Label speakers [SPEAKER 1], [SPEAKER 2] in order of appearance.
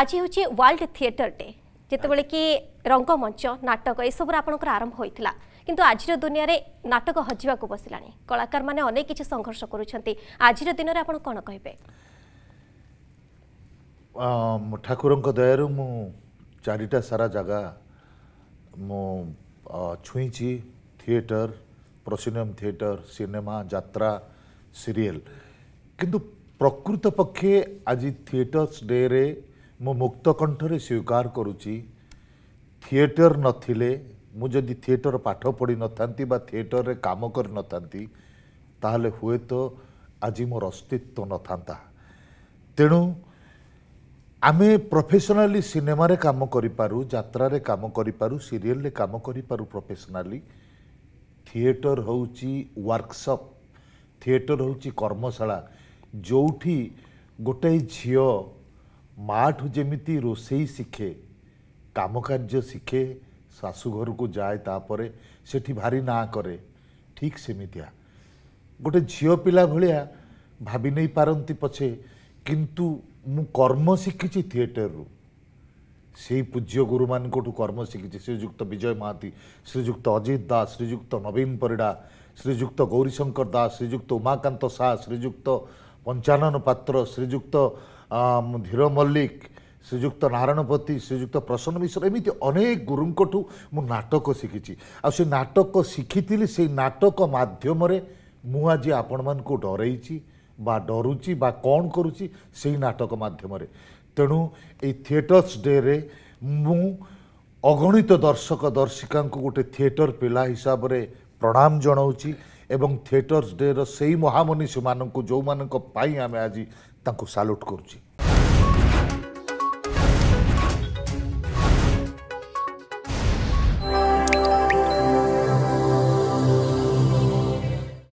[SPEAKER 1] ଆଜି ହେଉଛି world theatre day ଯେତେବେଳେ କି ରଙ୍ଗମଞ୍ଚ ନାଟକ ଏସବୁର ଆପଣଙ୍କର ଆରମ୍ଭ ହୋଇଥିଲା କିନ୍ତୁ ଆଜିର ଦୁନିଆରେ ନାଟକ ହଜିବାକୁ ବସିଲାଣି କଳାକାରମାନେ ଅନେକ କିଛି ସଂଘର୍ଷ କରୁଛନ୍ତି ଆଜିର ଦିନରେ ଆପଣ କ'ଣ କହିବେ
[SPEAKER 2] ଠାକୁରଙ୍କ ଦୟାରୁ ମୁଁ ଚାରିଟା ସାରା ଜାଗା ମୁଁ ଛୁଇଁଛି ଥିଏଟର ପ୍ରସିନିୟମ ଥିଏଟର ସିନେମା ଯାତ୍ରା ସିରିଏଲ କିନ୍ତୁ ପ୍ରକୃତ ପକ୍ଷେ ଆଜି ଥିଏଟର୍ସ ଡେରେ ମୁଁ ମୁକ୍ତ କଣ୍ଠରେ ସ୍ୱୀକାର କରୁଛି ଥିଏଟର ନଥିଲେ ମୁଁ ଯଦି ଥିଏଟର ପାଠ ପଢ଼ିନଥାନ୍ତି ବା ଥିଏଟରରେ କାମ କରିନଥାନ୍ତି ତାହେଲେ ହୁଏତ ଆଜି ମୋର ଅସ୍ତିତ୍ୱ ନଥାନ୍ତା ତେଣୁ ଆମେ ପ୍ରଫେସନାଲି ସିନେମାରେ କାମ କରିପାରୁ ଯାତ୍ରାରେ କାମ କରିପାରୁ ସିରିଏଲରେ କାମ କରିପାରୁ ପ୍ରଫେସନାଲି ଥିଏଟର ହେଉଛି ୱାର୍କସପ୍ ଥିଏଟର ହେଉଛି କର୍ମଶାଳା ଯେଉଁଠି ଗୋଟାଏ ଝିଅ ମା'ଠୁ ଯେମିତି ରୋଷେଇ ଶିଖେ କାମକାର୍ଯ୍ୟ ଶିଖେ ଶାଶୁଘରକୁ ଯାଏ ତାପରେ ସେଠି ଭାରି ନାଁ କରେ ଠିକ୍ ସେମିତିଆ ଗୋଟେ ଝିଅ ପିଲା ଭଳିଆ ଭାବି ନେଇପାରନ୍ତି ପଛେ କିନ୍ତୁ ମୁଁ କର୍ମ ଶିଖିଛି ଥିଏଟରରୁ ସେଇ ପୂଜ୍ୟ ଗୁରୁମାନଙ୍କଠୁ କର୍ମ ଶିଖିଛି ଶ୍ରୀଯୁକ୍ତ ବିଜୟ ମହାନ୍ତି ଶ୍ରୀଯୁକ୍ତ ଅଜିତ ଦାସ ଶ୍ରୀଯୁକ୍ତ ନବୀନ ପରିଡ଼ା ଶ୍ରୀଯୁକ୍ତ ଗୌରୀଶଙ୍କର ଦାସ ଶ୍ରୀଯୁକ୍ତ ଉମାକାନ୍ତ ଶାହା ଶ୍ରୀଯୁକ୍ତ ପଞ୍ଚାନନ ପାତ୍ର ଶ୍ରୀଯୁକ୍ତ ଧୀର ମଲ୍ଲିକ ଶ୍ରୀଯୁକ୍ତ ନାରାୟଣପତି ଶ୍ରୀଯୁକ୍ତ ପ୍ରସନ୍ନ ମିଶ୍ର ଏମିତି ଅନେକ ଗୁରୁଙ୍କଠୁ ମୁଁ ନାଟକ ଶିଖିଛି ଆଉ ସେ ନାଟକ ଶିଖିଥିଲି ସେଇ ନାଟକ ମାଧ୍ୟମରେ ମୁଁ ଆଜି ଆପଣମାନଙ୍କୁ ଡରେଇଛି ବା ଡରୁଛି ବା କ'ଣ କରୁଛି ସେଇ ନାଟକ ମାଧ୍ୟମରେ ତେଣୁ ଏଇ ଥିଏଟର୍ସ ଡେରେ ମୁଁ ଅଗଣିତ ଦର୍ଶକ ଦର୍ଶିକାଙ୍କୁ ଗୋଟେ ଥିଏଟର ପିଲା ହିସାବରେ ପ୍ରଣାମ ଜଣାଉଛି এবং থিয়েটርስ ডের সেই মহামনি সিমাননক জৌমানক পাই আমি আজি তাকু স্যালুট করুছি